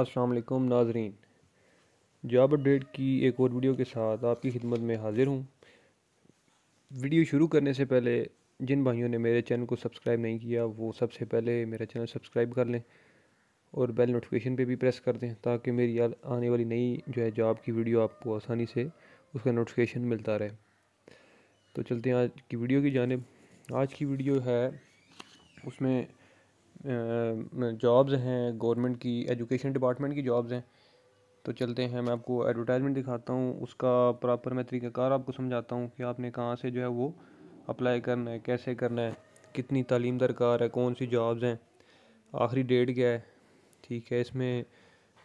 আসসালামু আলাইকুম Nazrin job update কি এক ওর ভিডিও কে সাথ আপকি খিদমত মে হাজির হু ভিডিও শুরু করনে সে পেহলে জিন ভাইয়ো নে মেরে চ্যানেল কো সাবস্ক্রাইব নেহি কিয়া ও সবসে পেহলে মেরে চ্যানেল সাবস্ক্রাইব কর লে অর বেল নোটিফিকেশন পে ভি প্রেস কর দে তা কি মেরে আর আনে ওয়ালি নঈ জো হ জব কি ভিডিও আপকো আসানি সে উসকা নোটিফিকেশন মিলতা রহে তো চলতে আজ কি ভিডিও কি জানিব আজ কি ভিডিও হসমে जॉब्स हैं गवर्नमेंट की एजुकेशन डिपार्टमेंट की जॉब्स हैं तो चलते हैं मैं आपको एडवर्टाइजमेंट दिखाता हूँ उसका प्रॉपर मैं तरीक़ाकार आपको समझाता हूँ कि आपने कहाँ से जो है वो अप्लाई करना है कैसे करना है कितनी तालीम दरकार है कौन सी जॉब्स हैं आखिरी डेट क्या है ठीक है इसमें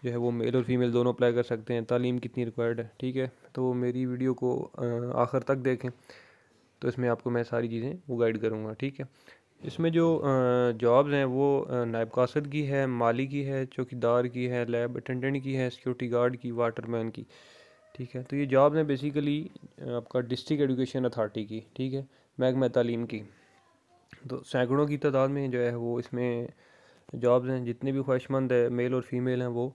जो है वो मेल और फीमेल दोनों अप्लाई कर सकते हैं तालीम कितनी रिक्वायर्ड है ठीक है तो मेरी वीडियो को आखिर तक देखें तो इसमें आपको मैं सारी चीज़ें वो गाइड करूँगा ठीक है इसमें जो जॉब्स हैं वो नायब कासद की है माली की है चौकीदार की है लैब अटेंडेंट की है सिक्योरिटी गार्ड की वाटरमैन की ठीक है तो ये जॉब्स हैं बेसिकली आपका डिस्ट्रिक्ट एजुकेशन अथॉरिटी की ठीक है महकमा तालीम की तो सैकड़ों की तादाद में जो है वो इसमें जॉब्स हैं जितने भी ख्वाहिशमंद है मेल और फीमेल हैं वो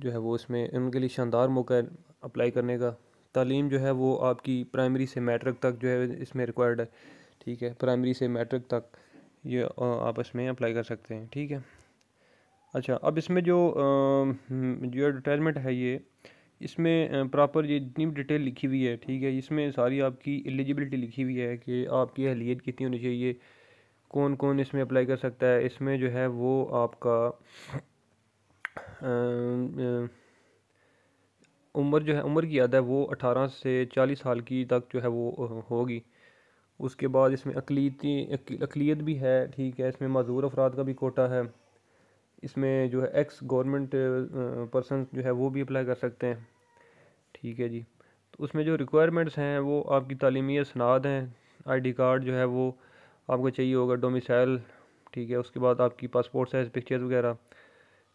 जो है वो इसमें उनके लिए शानदार मौका है अप्लाई करने का तालीम जो है वो आपकी प्राइमरी से मैट्रिक तक जो है इसमें रिक्वायर्ड है ठीक है प्राइमरी से मैट्रिक तक ये आप इसमें अप्लाई कर सकते हैं ठीक है अच्छा अब इसमें जो हम्म, जो एडवर्टाइजमेंट है ये इसमें प्रॉपर ये जितनी भी डिटेल लिखी हुई है ठीक है इसमें सारी आपकी एलिजिबिलिटी लिखी हुई है कि आपकी अहलीत कितनी होनी चाहिए कौन कौन इसमें अप्लाई कर सकता है इसमें जो है वो आपका उम्र जो है उम्र की याद है वो अठारह से चालीस साल की तक जो है वो होगी उसके बाद इसमें अकलीती अकलीत भी है ठीक है इसमें मज़ूर अफराद का भी कोटा है इसमें जो है एक्स गवर्नमेंट पर्सन जो है वो भी अप्लाई कर सकते हैं ठीक है जी तो उसमें जो रिक्वायरमेंट्स हैं वो आपकी तलीमी असनाद हैं आईडी कार्ड जो है वो आपको चाहिए होगा डोमिसाइल ठीक है उसके बाद आपकी पासपोर्ट साइज़ पिक्चर्स वगैरह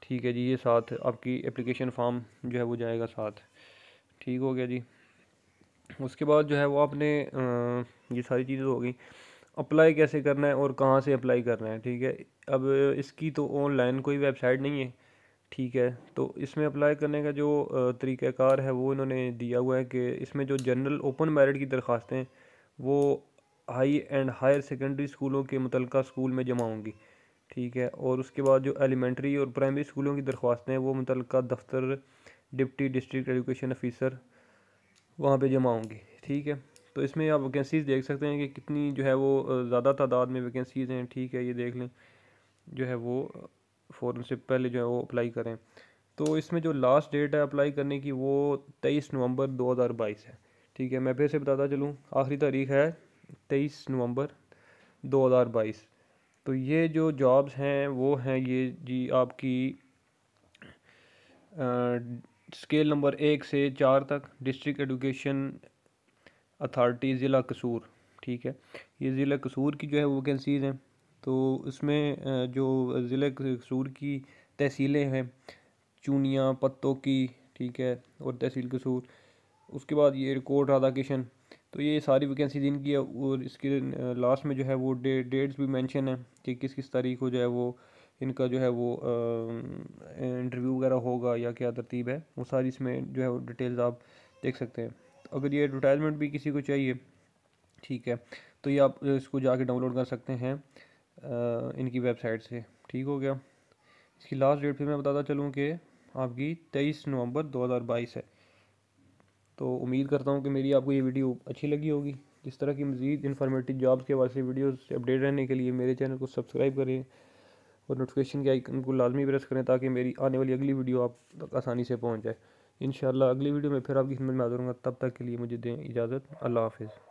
ठीक है जी ये साथ आपकी एप्लीकेशन फॉर्म जो है वो जाएगा साथ ठीक हो गया जी उसके बाद जो है वो आपने ये सारी चीज़ें तो हो गई अप्लाई कैसे करना है और कहाँ से अप्लाई करना है ठीक है अब इसकी तो ऑनलाइन कोई वेबसाइट नहीं है ठीक है तो इसमें अप्लाई करने का जो तरीक़ाकार है वो इन्होंने दिया हुआ है कि इसमें जो जनरल ओपन मेरिट की दरख्वास्तें वो हाई एंड हायर सेकेंडरी स्कूलों के मुतल स्कूल में जमा होंगी ठीक है और उसके बाद जो एलिमेंट्री और प्राइमरी स्कूलों की दरख्वास्तें वो मुतल दफ्तर डिप्टी डिस्ट्रिक्ट एजुकेशन ऑफिसर वहाँ पर जमा होंगी ठीक है तो इसमें आप वैकेंसीज़ देख सकते हैं कि कितनी जो है वो ज़्यादा तादाद में वैकेंसीज़ हैं ठीक है ये देख लें जो है वो फ़ौर से पहले जो है वो अप्लाई करें तो इसमें जो लास्ट डेट है अप्लाई करने की वो तेईस नवंबर 2022 है ठीक है मैं फिर से बताता चलूँ आखिरी तारीख है तेईस नवंबर 2022 तो ये जो जॉब्स हैं वो हैं ये जी आपकी स्केल नंबर एक से चार तक डिस्ट्रिक्ट एजुकेशन अथॉरिटी ज़िला कसूर ठीक है ये ज़िला कसूर की जो है वैकेंसीज़ हैं तो इसमें जो ज़िले कसूर की तहसीलें हैं चूनिया पत्तों की ठीक है और तहसील कसूर उसके बाद ये रिकॉर्ड राधा किशन तो ये सारी वैकेंसी इनकी है और इसके लास्ट में जो है वो डे डेट्स भी मेंशन है कि किस किस तारीख को जो है वो इनका जो है वो इंटरव्यू वगैरह होगा या क्या तरतीब है वो सारी इसमें जो है वो डिटेल्स आप देख सकते हैं तो अगर ये एडवर्टाइजमेंट भी किसी को चाहिए ठीक है तो ये आप इसको जाके डाउनलोड कर सकते हैं इनकी वेबसाइट से ठीक हो गया इसकी लास्ट डेट फिर मैं बताता चलूँ कि आपकी तेईस नवंबर दो है तो उम्मीद करता हूँ कि मेरी आपको ये वीडियो अच्छी लगी होगी इस तरह की मज़ीद इन्फॉर्मेटिव जॉब्स के वास्ते वीडियोस अपडेट रहने के लिए मेरे चैनल को सब्सक्राइब करें और नोटिफिकेशन के आइकन को लाजमी प्रेस करें ताकि मेरी आने वाली अगली वीडियो आप तक आसानी से पहुँच जाए इन अगली वीडियो में फिर आपकी खिदमत में हाजिर तब तक के लिए मुझे दें इजाज़त अल्लाह हाफिज़